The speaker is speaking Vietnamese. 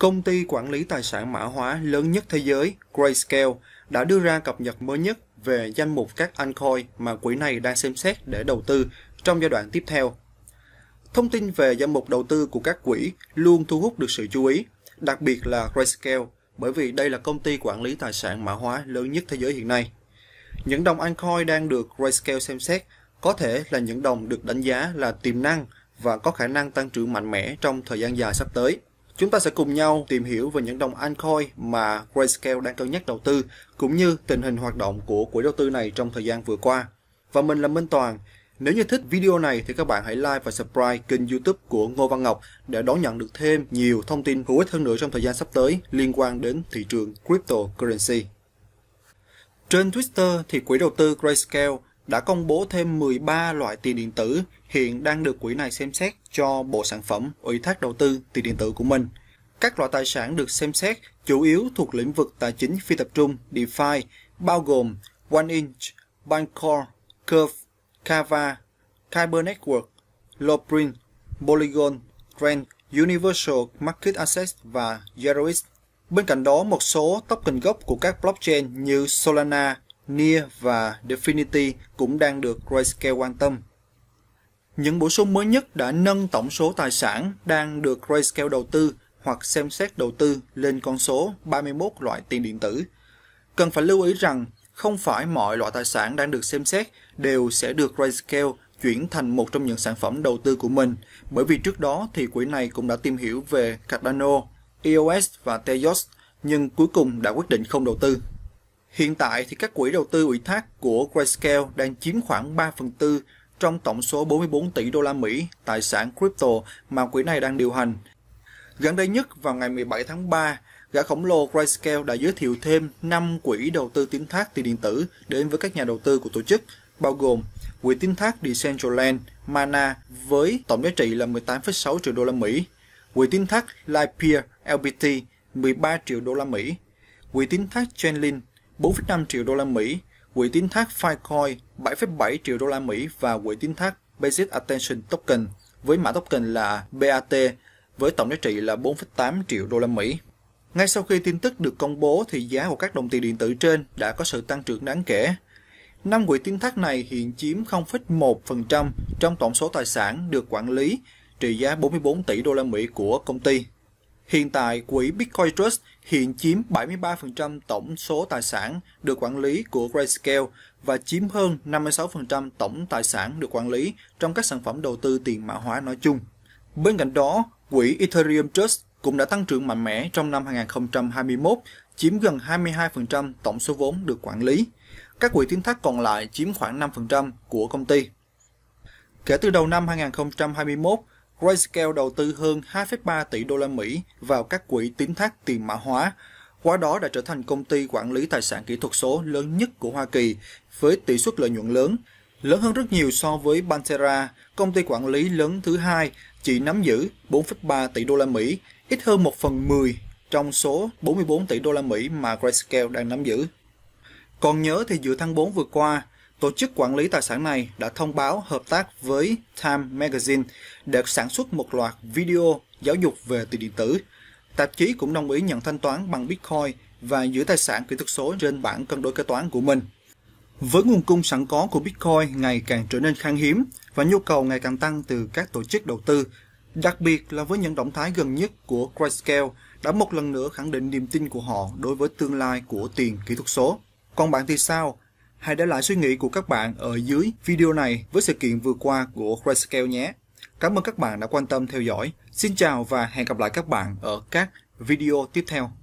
Công ty quản lý tài sản mã hóa lớn nhất thế giới, Grayscale, đã đưa ra cập nhật mới nhất về danh mục các altcoin mà quỹ này đang xem xét để đầu tư trong giai đoạn tiếp theo. Thông tin về danh mục đầu tư của các quỹ luôn thu hút được sự chú ý, đặc biệt là Grayscale, bởi vì đây là công ty quản lý tài sản mã hóa lớn nhất thế giới hiện nay. Những đồng altcoin đang được Grayscale xem xét có thể là những đồng được đánh giá là tiềm năng và có khả năng tăng trưởng mạnh mẽ trong thời gian dài sắp tới. Chúng ta sẽ cùng nhau tìm hiểu về những đồng altcoin mà Grayscale đang cân nhắc đầu tư, cũng như tình hình hoạt động của quỹ đầu tư này trong thời gian vừa qua. Và mình là Minh Toàn. Nếu như thích video này thì các bạn hãy like và subscribe kênh youtube của Ngô Văn Ngọc để đón nhận được thêm nhiều thông tin hữu ích hơn nữa trong thời gian sắp tới liên quan đến thị trường cryptocurrency. Trên Twitter thì quỹ đầu tư Grayscale đã công bố thêm 13 loại tiền điện tử hiện đang được quỹ này xem xét cho bộ sản phẩm ủy thác đầu tư tiền điện tử của mình. Các loại tài sản được xem xét chủ yếu thuộc lĩnh vực tài chính phi tập trung DeFi, bao gồm OneInch, Bancor, Curve, Kava, Kyber Network, Loprint, Polygon, Trend, Universal Market Access và Zerox. Bên cạnh đó, một số token gốc của các blockchain như Solana, Near và Definity cũng đang được Grayscale quan tâm. Những bổ sung mới nhất đã nâng tổng số tài sản đang được Grayscale đầu tư hoặc xem xét đầu tư lên con số 31 loại tiền điện tử. Cần phải lưu ý rằng không phải mọi loại tài sản đang được xem xét đều sẽ được Grayscale chuyển thành một trong những sản phẩm đầu tư của mình, bởi vì trước đó thì quỹ này cũng đã tìm hiểu về Cardano, EOS và Tezos, nhưng cuối cùng đã quyết định không đầu tư. Hiện tại thì các quỹ đầu tư ủy thác của Grayscale đang chiếm khoảng 3 phần 4 trong tổng số 44 tỷ đô la Mỹ tài sản crypto mà quỹ này đang điều hành Gần đây nhất vào ngày 17 tháng 3, gã khổng lồ Grayscale đã giới thiệu thêm 5 quỹ đầu tư tín thác tiền điện tử đến với các nhà đầu tư của tổ chức, bao gồm quỹ tín thác Decentraland, Mana với tổng giá trị là 18,6 triệu đô la Mỹ, quỹ tín thác Lightpeer LBT 13 triệu đô la Mỹ, quỹ tín thác Chainlink 4,5 triệu đô la Mỹ, quỹ tín thác Filecoin 7,7 triệu đô la Mỹ và quỹ tín thác Basic Attention Token với mã token là BAT với tổng giá trị là 4,8 triệu đô la Mỹ. Ngay sau khi tin tức được công bố thì giá của các đồng tiền điện tử trên đã có sự tăng trưởng đáng kể. Năm quỹ tín thác này hiện chiếm 0,1% trong tổng số tài sản được quản lý trị giá 44 tỷ đô la Mỹ của công ty. Hiện tại, quỹ Bitcoin Trust hiện chiếm 73% tổng số tài sản được quản lý của Grayscale và chiếm hơn 56% tổng tài sản được quản lý trong các sản phẩm đầu tư tiền mã hóa nói chung. Bên cạnh đó, quỹ Ethereum Trust cũng đã tăng trưởng mạnh mẽ trong năm 2021, chiếm gần 22% tổng số vốn được quản lý. Các quỹ tiến thác còn lại chiếm khoảng 5% của công ty. Kể từ đầu năm 2021, Grayscale đầu tư hơn 2,3 tỷ đô la Mỹ vào các quỹ tín thác tiền mã hóa, qua đó đã trở thành công ty quản lý tài sản kỹ thuật số lớn nhất của Hoa Kỳ với tỷ suất lợi nhuận lớn lớn hơn rất nhiều so với Pantera, công ty quản lý lớn thứ hai chỉ nắm giữ 4,3 tỷ đô la Mỹ, ít hơn 1 phần 10 trong số 44 tỷ đô la Mỹ mà Grayscale đang nắm giữ. Còn nhớ thì giữa tháng 4 vừa qua, tổ chức quản lý tài sản này đã thông báo hợp tác với Time Magazine để sản xuất một loạt video giáo dục về tiền điện tử. Tạp chí cũng đồng ý nhận thanh toán bằng Bitcoin và giữ tài sản kỹ thuật số trên bảng cân đối kế toán của mình. Với nguồn cung sẵn có của Bitcoin ngày càng trở nên khan hiếm và nhu cầu ngày càng tăng từ các tổ chức đầu tư, đặc biệt là với những động thái gần nhất của Grayscale đã một lần nữa khẳng định niềm tin của họ đối với tương lai của tiền kỹ thuật số. Còn bạn thì sao? Hãy để lại suy nghĩ của các bạn ở dưới video này với sự kiện vừa qua của Grayscale nhé. Cảm ơn các bạn đã quan tâm theo dõi. Xin chào và hẹn gặp lại các bạn ở các video tiếp theo.